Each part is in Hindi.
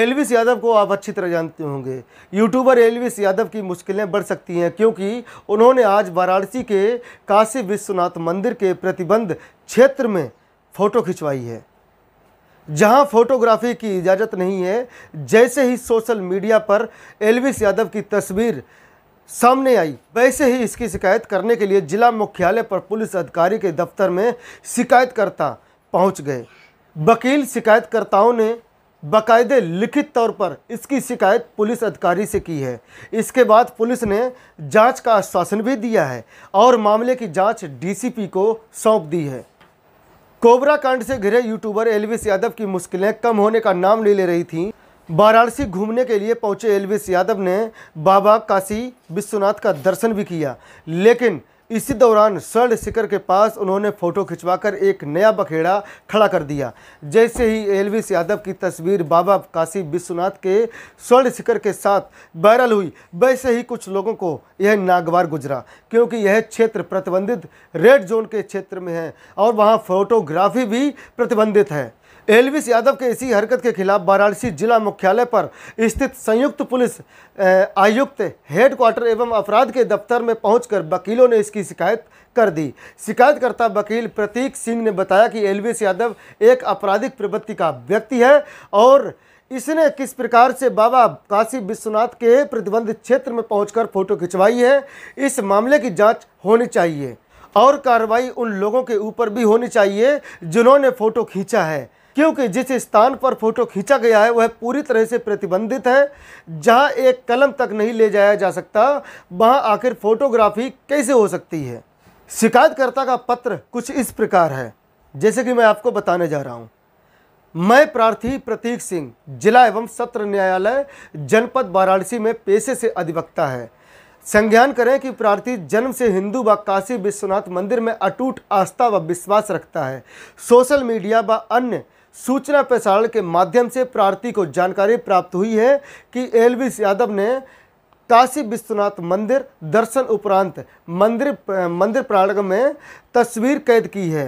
एलविस यादव को आप अच्छी तरह जानते होंगे यूट्यूबर एलविस यादव की मुश्किलें बढ़ सकती हैं क्योंकि उन्होंने आज वाराणसी के काशी विश्वनाथ मंदिर के प्रतिबंध क्षेत्र में फ़ोटो खिंचवाई है जहां फोटोग्राफी की इजाज़त नहीं है जैसे ही सोशल मीडिया पर एलविस यादव की तस्वीर सामने आई वैसे ही इसकी शिकायत करने के लिए जिला मुख्यालय पर पुलिस अधिकारी के दफ्तर में शिकायतकर्ता पहुँच गए वकील शिकायतकर्ताओं ने बाकायदे लिखित तौर पर इसकी शिकायत पुलिस अधिकारी से की है इसके बाद पुलिस ने जांच का आश्वासन भी दिया है और मामले की जांच डीसीपी को सौंप दी है कोबरा कांड से घिरे यूट्यूबर एलविस यादव की मुश्किलें कम होने का नाम ले ले रही थीं वाराणसी घूमने के लिए पहुंचे एलविस यादव ने बाबा काशी विश्वनाथ का दर्शन भी किया लेकिन इसी दौरान स्वर्ण सिकर के पास उन्होंने फ़ोटो खिंचवाकर एक नया बखेड़ा खड़ा कर दिया जैसे ही एलविस यादव की तस्वीर बाबा काशी विश्वनाथ के स्वर्ण सिकर के साथ वायरल हुई वैसे ही कुछ लोगों को यह नागवार गुजरा क्योंकि यह क्षेत्र प्रतिबंधित रेड जोन के क्षेत्र में है और वहाँ फोटोग्राफी भी प्रतिबंधित है एलविस यादव के इसी हरकत के खिलाफ वाराणसी जिला मुख्यालय पर स्थित संयुक्त पुलिस आयुक्त हेडक्वार्टर एवं अपराध के दफ्तर में पहुंचकर वकीलों ने इसकी शिकायत कर दी शिकायतकर्ता वकील प्रतीक सिंह ने बताया कि एलविस यादव एक आपराधिक प्रवृत्ति का व्यक्ति है और इसने किस प्रकार से बाबा काशी विश्वनाथ के प्रतिबंधित क्षेत्र में पहुंचकर फोटो खिंचवाई है इस मामले की जांच होनी चाहिए और कार्रवाई उन लोगों के ऊपर भी होनी चाहिए जिन्होंने फ़ोटो खींचा है क्योंकि जिस स्थान पर फोटो खींचा गया है वह पूरी तरह से प्रतिबंधित है जहां एक कलम तक नहीं ले जाया जा सकता वहां आखिर फोटोग्राफी कैसे हो सकती है शिकायतकर्ता का पत्र कुछ इस प्रकार है जैसे कि मैं आपको बताने जा रहा हूँ मैं प्रार्थी प्रतीक सिंह जिला एवं सत्र न्यायालय जनपद वाराणसी में पेशे से अधिवक्ता है संज्ञान करें कि प्रार्थी जन्म से हिंदू व काशी विश्वनाथ मंदिर में अटूट आस्था व विश्वास रखता है सोशल मीडिया व अन्य सूचना प्रसारण के माध्यम से प्रार्थी को जानकारी प्राप्त हुई है कि एलविस यादव ने काशी विश्वनाथ मंदिर दर्शन उपरांत मंदिर मंदिर प्रांगण में तस्वीर कैद की है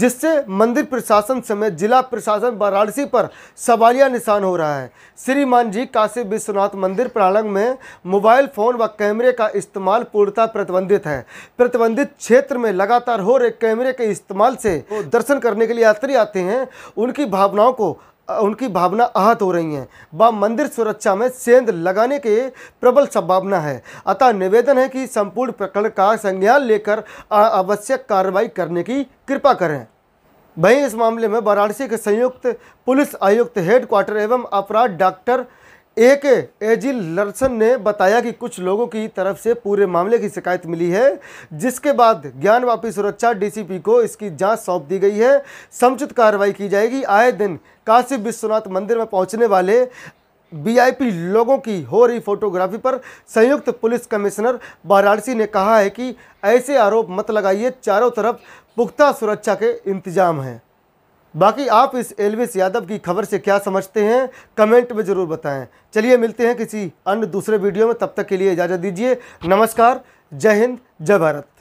जिससे मंदिर प्रशासन समेत जिला प्रशासन वाराणसी पर सवालिया निशान हो रहा है श्रीमान जी काशी विश्वनाथ मंदिर प्रांगण में मोबाइल फ़ोन व कैमरे का इस्तेमाल पूर्णतः प्रतिबंधित है प्रतिबंधित क्षेत्र में लगातार हो रहे कैमरे के इस्तेमाल से दर्शन करने के लिए यात्री आते हैं उनकी भावनाओं को उनकी भावना आहत हो रही हैं व मंदिर सुरक्षा में सेंध लगाने के प्रबल संभावना है अतः निवेदन है कि संपूर्ण प्रकरण का संज्ञान लेकर आवश्यक कार्रवाई करने की कृपा करें वहीं इस मामले में वाराणसी के संयुक्त पुलिस आयुक्त हेडक्वार्टर एवं अपराध डॉक्टर एक एजी लर्सन ने बताया कि कुछ लोगों की तरफ से पूरे मामले की शिकायत मिली है जिसके बाद ज्ञान वापी सुरक्षा डीसीपी को इसकी जांच सौंप दी गई है समुचित कार्रवाई की जाएगी आए दिन काशी विश्वनाथ मंदिर में पहुंचने वाले बीआईपी लोगों की हो रही फोटोग्राफी पर संयुक्त पुलिस कमिश्नर वाराणसी ने कहा है कि ऐसे आरोप मत लगाइए चारों तरफ पुख्ता सुरक्षा के इंतजाम हैं बाकी आप इस एलविस यादव की खबर से क्या समझते हैं कमेंट में ज़रूर बताएं चलिए मिलते हैं किसी अन्य दूसरे वीडियो में तब तक के लिए इजाज़त दीजिए नमस्कार जय हिंद जय भारत